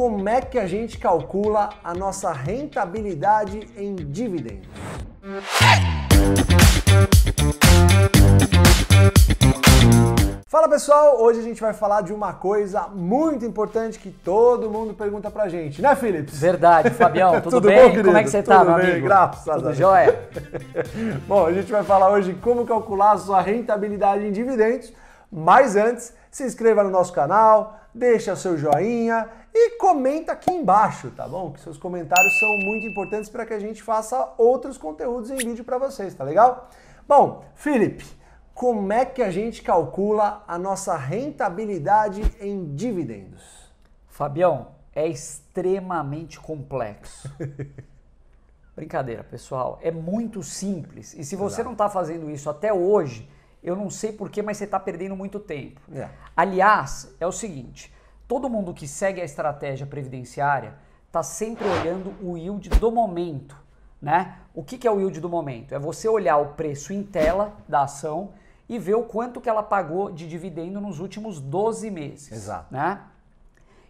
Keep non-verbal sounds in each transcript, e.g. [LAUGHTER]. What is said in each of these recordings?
como é que a gente calcula a nossa rentabilidade em dividendos. Fala pessoal, hoje a gente vai falar de uma coisa muito importante que todo mundo pergunta pra gente, né, Philips? Verdade, Fabião, [LAUGHS] tudo, tudo bem? Bom, como é que você tá, tudo tá, meu bem? amigo? Graças tudo a Deus. jóia? [LAUGHS] bom, a gente vai falar hoje como calcular a sua rentabilidade em dividendos, mas antes se inscreva no nosso canal, deixa seu joinha e comenta aqui embaixo, tá bom? Que seus comentários são muito importantes para que a gente faça outros conteúdos em vídeo para vocês, tá legal? Bom, Felipe, como é que a gente calcula a nossa rentabilidade em dividendos? Fabião, é extremamente complexo. [LAUGHS] Brincadeira, pessoal, é muito simples. E se você Exato. não está fazendo isso até hoje, eu não sei porquê, mas você está perdendo muito tempo. É. Aliás, é o seguinte: todo mundo que segue a estratégia previdenciária está sempre olhando o yield do momento. Né? O que, que é o yield do momento? É você olhar o preço em tela da ação e ver o quanto que ela pagou de dividendo nos últimos 12 meses. Exato. Né?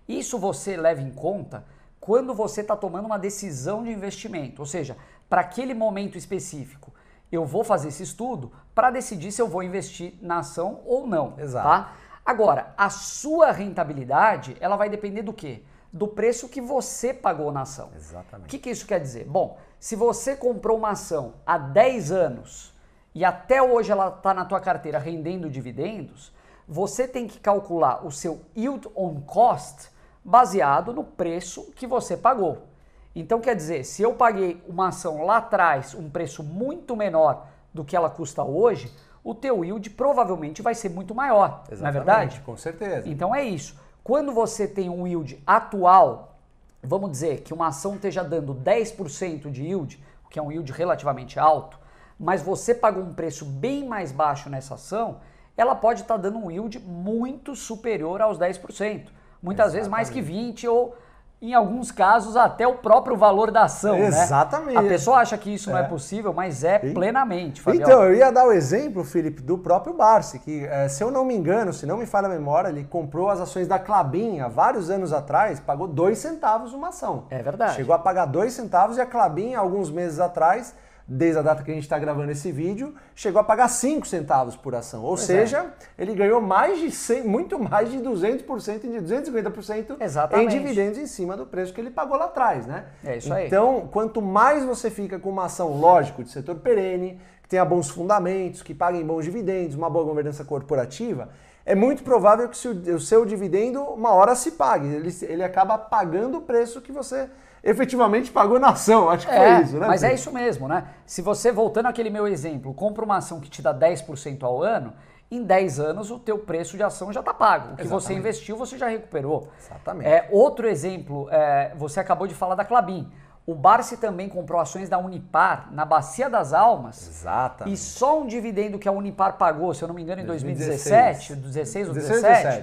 Isso você leva em conta quando você está tomando uma decisão de investimento, ou seja, para aquele momento específico eu vou fazer esse estudo para decidir se eu vou investir na ação ou não. Exato. Tá? Agora, a sua rentabilidade, ela vai depender do quê? Do preço que você pagou na ação. Exatamente. O que, que isso quer dizer? Bom, se você comprou uma ação há 10 anos e até hoje ela está na tua carteira rendendo dividendos, você tem que calcular o seu yield on cost baseado no preço que você pagou. Então quer dizer, se eu paguei uma ação lá atrás um preço muito menor do que ela custa hoje, o teu yield provavelmente vai ser muito maior, Exatamente, não é verdade? Com certeza. Então é isso. Quando você tem um yield atual, vamos dizer que uma ação esteja dando 10% de yield, que é um yield relativamente alto, mas você pagou um preço bem mais baixo nessa ação, ela pode estar tá dando um yield muito superior aos 10%, muitas Exatamente. vezes mais que 20 ou em alguns casos, até o próprio valor da ação. Né? Exatamente. Né? A pessoa acha que isso é. não é possível, mas é Sim. plenamente, Então, eu ia dar o exemplo, Felipe, do próprio Barsi, que, eh, se eu não me engano, se não me falha a memória, ele comprou as ações da Clabinha vários anos atrás, pagou dois centavos uma ação. É verdade. Chegou a pagar dois centavos e a Clabinha alguns meses atrás, desde a data que a gente está gravando esse vídeo, chegou a pagar 5 centavos por ação. Ou pois seja, é. ele ganhou mais de 100, muito mais de 200%, de 250% Exatamente. em dividendos em cima do preço que ele pagou lá atrás, né? É isso aí. Então, quanto mais você fica com uma ação, lógico, de setor perene, tenha bons fundamentos, que paguem bons dividendos, uma boa governança corporativa, é muito provável que o seu dividendo uma hora se pague. Ele, ele acaba pagando o preço que você efetivamente pagou na ação. Acho que é, isso, né? Mas é isso mesmo, né? Se você, voltando àquele meu exemplo, compra uma ação que te dá 10% ao ano, em 10 anos o teu preço de ação já está pago. O que Exatamente. você investiu, você já recuperou. Exatamente. É, outro exemplo, é, você acabou de falar da Clabin. O Barsi também comprou ações da Unipar na Bacia das Almas. Exato. E só um dividendo que a Unipar pagou, se eu não me engano, em 2017, 2016, 16 ou 17,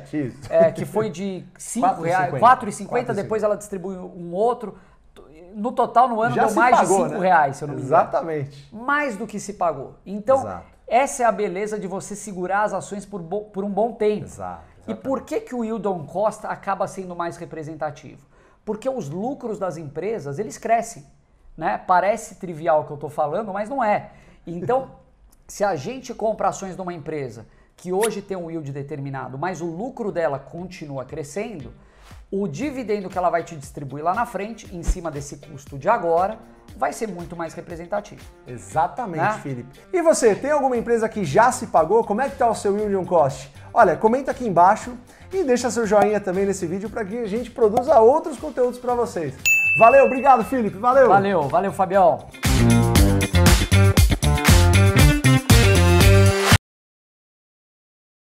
17 é, isso. É, que foi de [LAUGHS] R$ 4,50, depois ela distribuiu um outro. No total, no ano, Já deu mais pagou, de R$ né? reais, se eu não me engano. Exatamente. Mais do que se pagou. Então, Exato. essa é a beleza de você segurar as ações por, bo- por um bom tempo. Exato. Exatamente. E por que, que o Hildon Costa acaba sendo mais representativo? porque os lucros das empresas, eles crescem. Né? Parece trivial o que eu estou falando, mas não é. Então, [LAUGHS] se a gente compra ações de uma empresa que hoje tem um yield determinado, mas o lucro dela continua crescendo, o dividendo que ela vai te distribuir lá na frente, em cima desse custo de agora, vai ser muito mais representativo. Exatamente, né? Felipe. E você, tem alguma empresa que já se pagou? Como é que está o seu Union Cost? Olha, comenta aqui embaixo e deixa seu joinha também nesse vídeo para que a gente produza outros conteúdos para vocês. Valeu, obrigado, Felipe. Valeu. Valeu, valeu, Fabião.